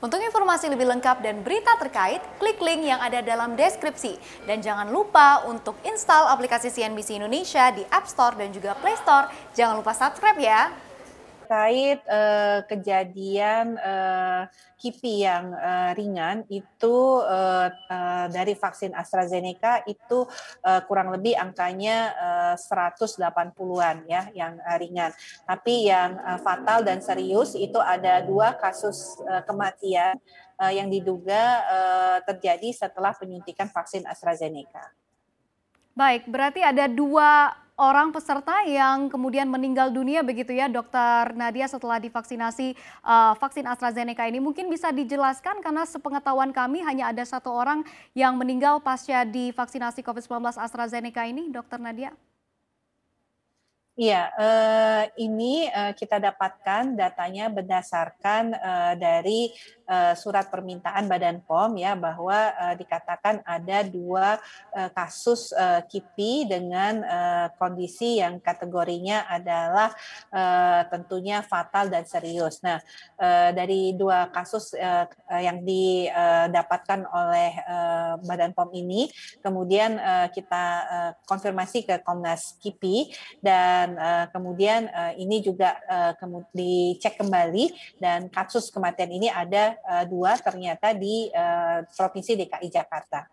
Untuk informasi lebih lengkap dan berita terkait, klik link yang ada dalam deskripsi. Dan jangan lupa untuk install aplikasi CNBC Indonesia di App Store dan juga Play Store. Jangan lupa subscribe ya terkait uh, kejadian uh, KIPI yang uh, ringan itu uh, uh, dari vaksin AstraZeneca itu uh, kurang lebih angkanya uh, 180-an ya yang uh, ringan. Tapi yang uh, fatal dan serius itu ada dua kasus uh, kematian uh, yang diduga uh, terjadi setelah penyuntikan vaksin AstraZeneca. Baik, berarti ada dua orang peserta yang kemudian meninggal dunia begitu ya dokter Nadia setelah divaksinasi uh, vaksin AstraZeneca ini mungkin bisa dijelaskan karena sepengetahuan kami hanya ada satu orang yang meninggal pasca divaksinasi COVID-19 AstraZeneca ini dokter Nadia. Iya, eh, ini eh, kita dapatkan datanya berdasarkan eh, dari surat permintaan Badan POM ya bahwa dikatakan ada dua kasus KIPI dengan kondisi yang kategorinya adalah tentunya fatal dan serius. Nah, dari dua kasus yang didapatkan oleh Badan POM ini, kemudian kita konfirmasi ke Komnas KIPI dan dan uh, kemudian uh, ini juga uh, dicek kembali dan kasus kematian ini ada uh, dua ternyata di uh, provinsi DKI Jakarta.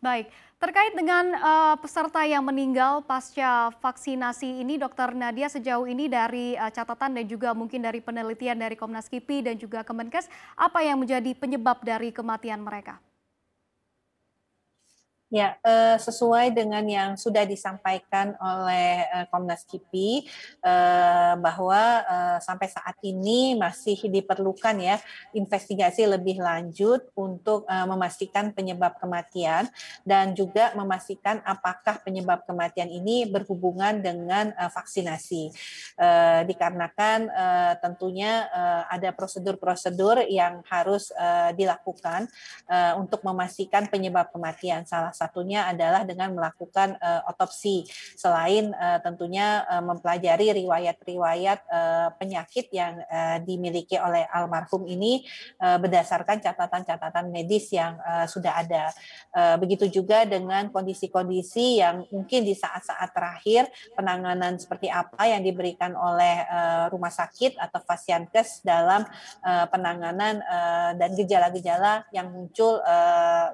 Baik, terkait dengan uh, peserta yang meninggal pasca vaksinasi ini, Dokter Nadia sejauh ini dari uh, catatan dan juga mungkin dari penelitian dari Komnas KIPI dan juga Kemenkes, apa yang menjadi penyebab dari kematian mereka? Ya, eh, sesuai dengan yang sudah disampaikan oleh eh, Komnas KIPI eh, bahwa sampai saat ini masih diperlukan ya investigasi lebih lanjut untuk memastikan penyebab kematian dan juga memastikan apakah penyebab kematian ini berhubungan dengan vaksinasi. dikarenakan tentunya ada prosedur-prosedur yang harus dilakukan untuk memastikan penyebab kematian salah satunya adalah dengan melakukan uh, otopsi selain uh, tentunya uh, mempelajari riwayat-riwayat uh, penyakit yang uh, dimiliki oleh almarhum ini uh, berdasarkan catatan-catatan medis yang uh, sudah ada. Uh, begitu juga dengan kondisi-kondisi yang mungkin di saat-saat terakhir penanganan seperti apa yang diberikan oleh uh, rumah sakit atau fasiankes dalam uh, penanganan uh, dan gejala-gejala yang muncul uh,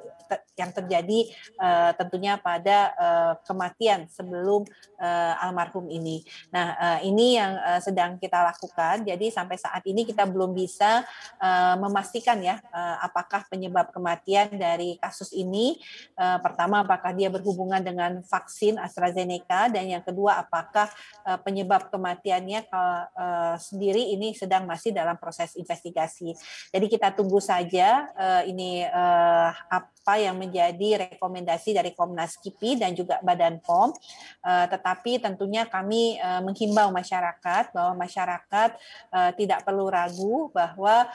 yang terjadi uh, tentunya pada uh, kematian sebelum uh, almarhum ini. Nah, uh, ini yang uh, sedang kita lakukan. Jadi sampai saat ini kita belum bisa uh, memastikan ya uh, apakah penyebab kematian dari kasus ini uh, pertama apakah dia berhubungan dengan vaksin AstraZeneca dan yang kedua apakah uh, penyebab kematiannya uh, uh, sendiri ini sedang masih dalam proses investigasi. Jadi kita tunggu saja uh, ini uh, apa yang menjadi rekomendasi rekomendasi dari Komnas KIPI dan juga Badan POM. Eh, tetapi tentunya kami eh, menghimbau masyarakat bahwa masyarakat eh, tidak perlu ragu bahwa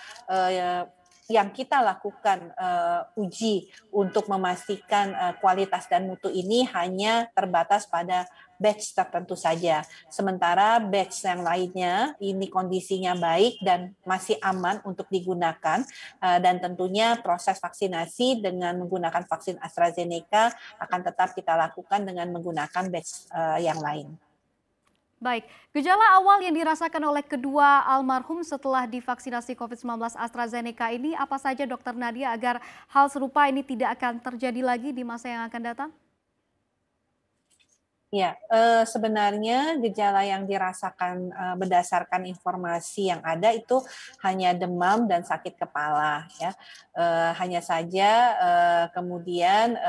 yang kita lakukan uh, uji untuk memastikan uh, kualitas dan mutu ini hanya terbatas pada batch tertentu saja. Sementara batch yang lainnya ini kondisinya baik dan masih aman untuk digunakan eh, dan tentunya proses vaksinasi dengan menggunakan vaksin AstraZeneca akan tetap kita lakukan dengan menggunakan batch yang lain. Baik, gejala awal yang dirasakan oleh kedua almarhum setelah divaksinasi COVID-19 AstraZeneca ini apa saja dokter Nadia agar hal serupa ini tidak akan terjadi lagi di masa yang akan datang? Ya, eh, sebenarnya gejala yang dirasakan eh, berdasarkan informasi yang ada itu hanya demam dan sakit kepala, ya. Eh, hanya saja kemudian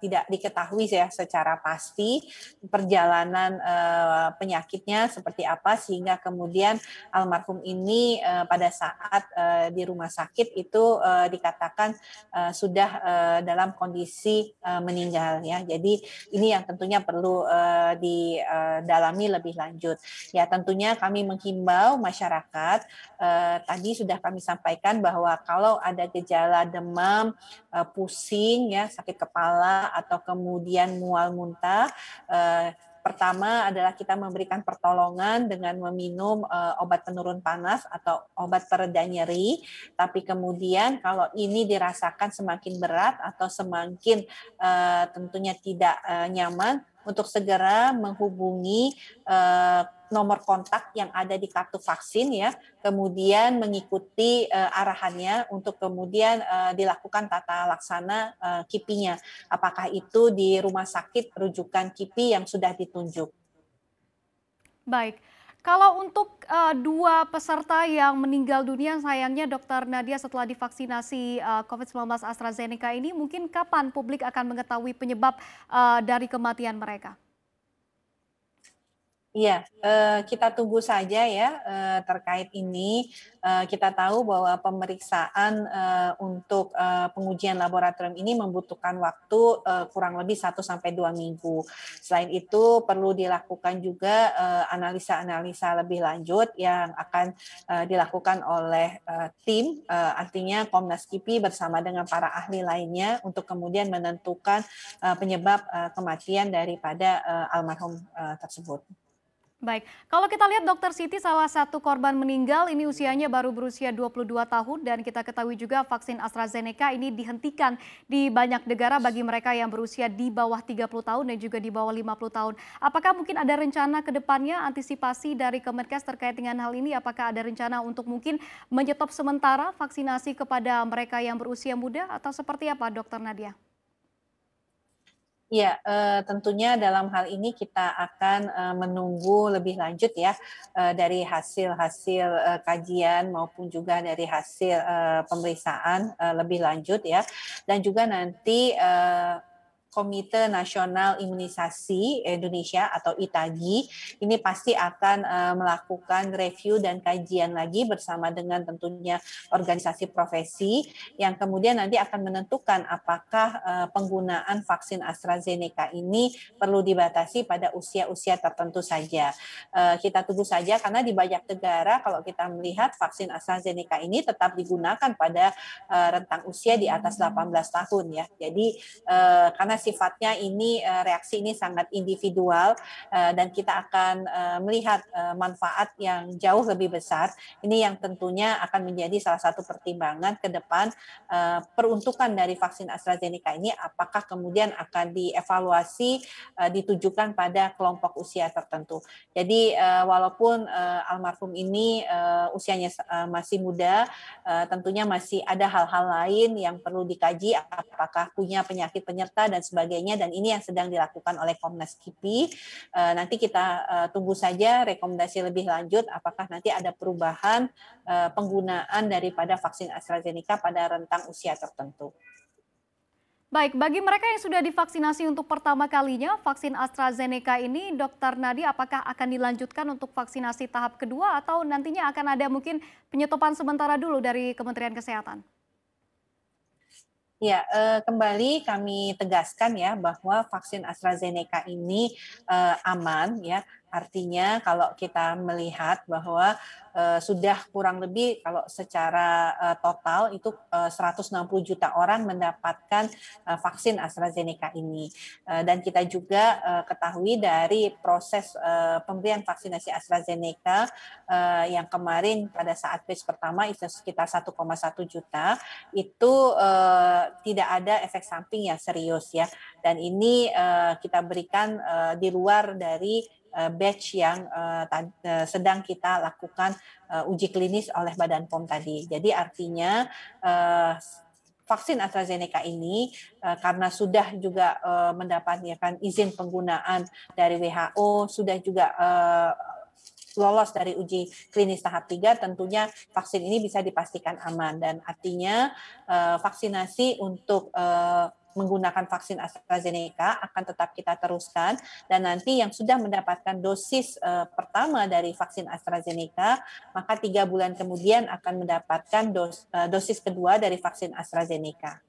tidak diketahui ya secara pasti perjalanan uh, penyakitnya seperti apa sehingga kemudian almarhum ini uh, pada saat uh, di rumah sakit itu uh, dikatakan uh, sudah uh, dalam kondisi uh, meninggal ya. Jadi ini yang tentunya perlu uh, didalami lebih lanjut. Ya tentunya kami menghimbau masyarakat uh, tadi sudah kami sampaikan bahwa kalau ada gejala demam, uh, pusing ya, sakit kepala atau kemudian mual muntah eh, pertama adalah kita memberikan pertolongan dengan meminum eh, obat penurun panas atau obat pereda nyeri. Tapi kemudian kalau ini dirasakan semakin berat atau semakin eh, tentunya tidak nyaman, untuk segera menghubungi uh, nomor kontak yang ada di kartu vaksin ya, kemudian mengikuti uh, arahannya untuk kemudian uh, dilakukan tata laksana uh, kipinya Apakah itu di rumah sakit rujukan KIPI yang sudah ditunjuk. Baik. Kalau untuk uh, dua peserta yang meninggal dunia, sayangnya Dokter Nadia setelah divaksinasi uh, eh, COVID-19 AstraZeneca ini, mungkin kapan publik akan mengetahui penyebab uh, dari kematian mereka? Iya, eh, kita tunggu saja ya eh, terkait ini. Eh, kita tahu bahwa pemeriksaan untuk pengujian laboratorium ini membutuhkan waktu kurang lebih 1 sampai dua minggu. Selain itu perlu dilakukan juga analisa-analisa lebih lanjut yang akan dilakukan oleh tim artinya Komnas KIPI bersama dengan para ahli lainnya untuk kemudian menentukan penyebab kematian daripada almarhum tersebut. Baik, kalau kita lihat Dokter Siti salah satu korban meninggal ini usianya baru berusia 22 tahun dan kita ketahui juga vaksin AstraZeneca ini dihentikan di banyak negara bagi mereka yang berusia di bawah 30 tahun dan juga di bawah 50 tahun. Apakah mungkin ada rencana ke depannya antisipasi dari Kemenkes terkait dengan hal ini? Apakah ada rencana untuk mungkin menyetop sementara vaksinasi kepada mereka yang berusia muda atau seperti apa Dokter Nadia? Ya, tentunya dalam hal ini kita akan eh, menunggu lebih lanjut ya eh, dari hasil-hasil kajian maupun juga dari hasil pemeriksaan lebih lanjut ya, dan juga nanti Komite Nasional Imunisasi Indonesia atau ITAGI ini pasti akan eh, melakukan review dan kajian lagi bersama dengan tentunya organisasi profesi yang kemudian nanti akan menentukan apakah eh, penggunaan vaksin AstraZeneca ini perlu dibatasi pada usia-usia tertentu saja. Eh, kita tunggu saja karena di banyak negara kalau kita melihat vaksin AstraZeneca ini tetap digunakan pada rentang usia di atas 18 tahun ya. Jadi karena sifatnya ini eh, reaksi ini sangat individual eh, dan kita akan eh, melihat manfaat yang jauh lebih besar. Ini yang tentunya akan menjadi salah satu pertimbangan ke depan peruntukan dari vaksin AstraZeneca ini apakah kemudian akan dievaluasi ditujukan pada kelompok usia tertentu. Jadi walaupun almarhum ini usianya masih muda, tentunya masih ada hal-hal lain yang perlu dikaji apakah punya penyakit penyerta dan sebagainya dan ini yang sedang dilakukan oleh Komnas KIPI. Eh, nanti kita eh, tunggu saja rekomendasi lebih lanjut apakah nanti ada perubahan eh, penggunaan daripada vaksin AstraZeneca pada rentang usia tertentu. Baik, bagi mereka yang sudah divaksinasi untuk pertama kalinya, vaksin AstraZeneca ini, Dokter Nadi, apakah akan dilanjutkan untuk vaksinasi tahap kedua atau nantinya akan ada mungkin penyetopan sementara dulu dari Kementerian Kesehatan? Ya, eh, kembali kami tegaskan ya bahwa vaksin AstraZeneca ini eh, aman ya, Artinya kalau kita melihat bahwa eh, sudah kurang lebih kalau secara eh, total itu eh, uh, 160 juta orang mendapatkan vaksin AstraZeneca ini. dan kita juga ketahui dari proses pemberian vaksinasi AstraZeneca yang kemarin pada saat batch pertama itu sekitar 1,1 juta itu tidak ada efek samping yang serius ya. Dan ini kita berikan di luar dari Eh, batch yang eh, eh, sedang kita lakukan uji klinis oleh Badan POM tadi. Jadi artinya vaksin AstraZeneca ini karena sudah juga mendapatkan izin penggunaan dari WHO, sudah juga lolos dari uji klinis tahap 3 tentunya vaksin ini bisa dipastikan aman dan artinya vaksinasi untuk menggunakan vaksin AstraZeneca akan tetap kita teruskan dan nanti yang sudah mendapatkan dosis eh, pertama dari vaksin AstraZeneca maka tiga bulan kemudian akan mendapatkan eh, dosis kedua dari vaksin AstraZeneca.